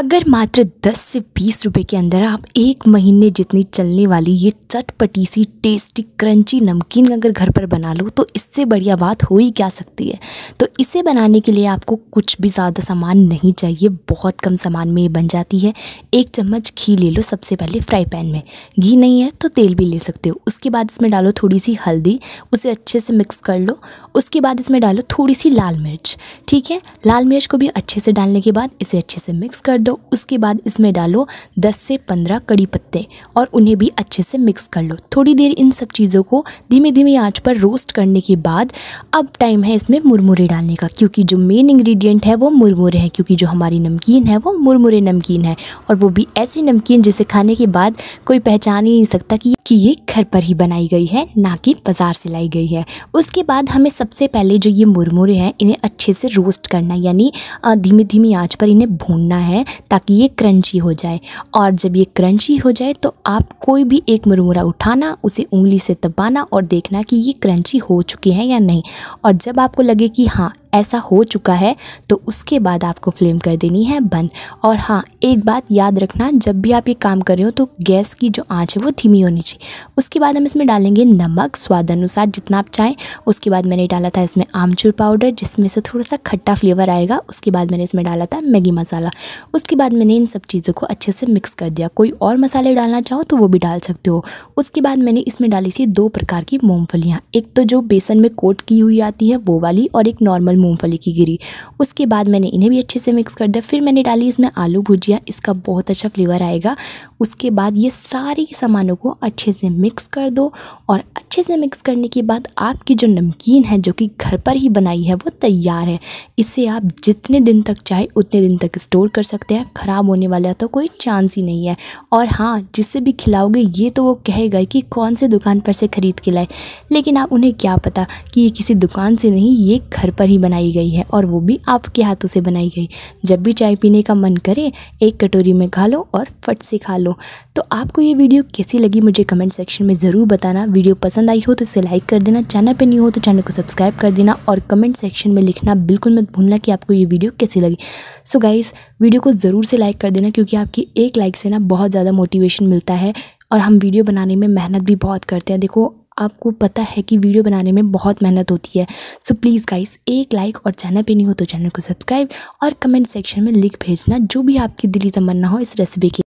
अगर मात्र 10 से 20 रुपए के अंदर आप एक महीने जितनी चलने वाली ये चटपटी सी टेस्टी क्रंची नमकीन अगर घर पर बना लो तो इससे बढ़िया बात हो ही क्या सकती है तो इसे बनाने के लिए आपको कुछ भी ज़्यादा सामान नहीं चाहिए बहुत कम सामान में ये बन जाती है एक चम्मच घी ले लो सबसे पहले फ्राई पैन में घी नहीं है तो तेल भी ले सकते हो उसके बाद इसमें डालो थोड़ी सी हल्दी उसे अच्छे से मिक्स कर लो उसके बाद इसमें डालो थोड़ी सी लाल मिर्च ठीक है लाल मिर्च को भी अच्छे से डालने के बाद इसे अच्छे से मिक्स कर दो दो उसके बाद इसमें डालो 10 से 15 कड़ी पत्ते और उन्हें भी अच्छे से मिक्स कर लो थोड़ी देर इन सब चीज़ों को धीमे धीमे आंच पर रोस्ट करने के बाद अब टाइम है इसमें मुरमुरे डालने का क्योंकि जो मेन इंग्रेडिएंट है वो मुरमुरे हैं क्योंकि जो हमारी नमकीन है वो मुरमुरे नमकीन है और वो भी ऐसी नमकीन जिसे खाने के बाद कोई पहचान ही नहीं सकता कि कि ये घर पर ही बनाई गई है ना कि बाज़ार से लाई गई है उसके बाद हमें सबसे पहले जो ये मुरमुरे हैं इन्हें अच्छे से रोस्ट करना यानी धीमी धीमी आंच पर इन्हें भूनना है ताकि ये क्रंची हो जाए और जब ये क्रंची हो जाए तो आप कोई भी एक मुरमुरा उठाना उसे उंगली से दबाना और देखना कि ये क्रंची हो चुकी है या नहीं और जब आपको लगे कि हाँ ऐसा हो चुका है तो उसके बाद आपको फ्लेम कर देनी है बंद और हाँ एक बात याद रखना जब भी आप ये काम कर रहे हो तो गैस की जो आँच है वो धीमी होनी चाहिए उसके बाद हम इसमें डालेंगे नमक स्वाद अनुसार जितना आप चाहें उसके बाद मैंने डाला था इसमें आमचूर पाउडर जिसमें से थोड़ा सा खट्टा फ्लेवर आएगा उसके बाद मैंने इसमें डाला था मैगी मसाला उसके बाद मैंने इन सब चीज़ों को अच्छे से मिक्स कर दिया कोई और मसाले डालना चाहो तो वो भी डाल सकते हो उसके बाद मैंने इसमें डाली थी दो प्रकार की मूँगफलियाँ एक तो जो बेसन में कोट की हुई आती है वो वाली और एक नॉर्मल मूंगफली की गिरी उसके बाद मैंने इन्हें भी अच्छे से मिक्स कर दिया फिर मैंने डाली इसमें आलू भुजिया इसका बहुत अच्छा फ्लेवर आएगा उसके बाद ये सारे सामानों को अच्छे से मिक्स कर दो और अच्छे से मिक्स करने के बाद आपकी जो नमकीन है जो कि घर पर ही बनाई है वो तैयार है इसे आप जितने दिन तक चाहे उतने दिन तक स्टोर कर सकते हैं ख़राब होने वाला तो कोई चांस ही नहीं है और हाँ जिससे भी खिलाओगे ये तो वो कहेगा कि कौन से दुकान पर से ख़रीद के लाए लेकिन आप उन्हें क्या पता कि ये किसी दुकान से नहीं ये घर पर ही बना बनाई गई है और वो भी आपके हाथों से बनाई गई जब भी चाय पीने का मन करे एक कटोरी में खा लो और फट से खा लो तो आपको ये वीडियो कैसी लगी मुझे कमेंट सेक्शन में ज़रूर बताना वीडियो पसंद आई हो तो इसे लाइक कर देना चैनल पर नहीं हो तो चैनल को सब्सक्राइब कर देना और कमेंट सेक्शन में लिखना बिल्कुल मत भूलना कि आपको ये वीडियो कैसी लगी सो so गाइज़ वीडियो को ज़रूर से लाइक कर देना क्योंकि आपकी एक लाइक से ना बहुत ज़्यादा मोटिवेशन मिलता है और हम वीडियो बनाने में मेहनत भी बहुत करते हैं देखो आपको पता है कि वीडियो बनाने में बहुत मेहनत होती है सो प्लीज़ गाइस एक लाइक और चैनल पे नहीं हो तो चैनल को सब्सक्राइब और कमेंट सेक्शन में लिख भेजना जो भी आपकी दिली तमन्ना हो इस रेसिपी की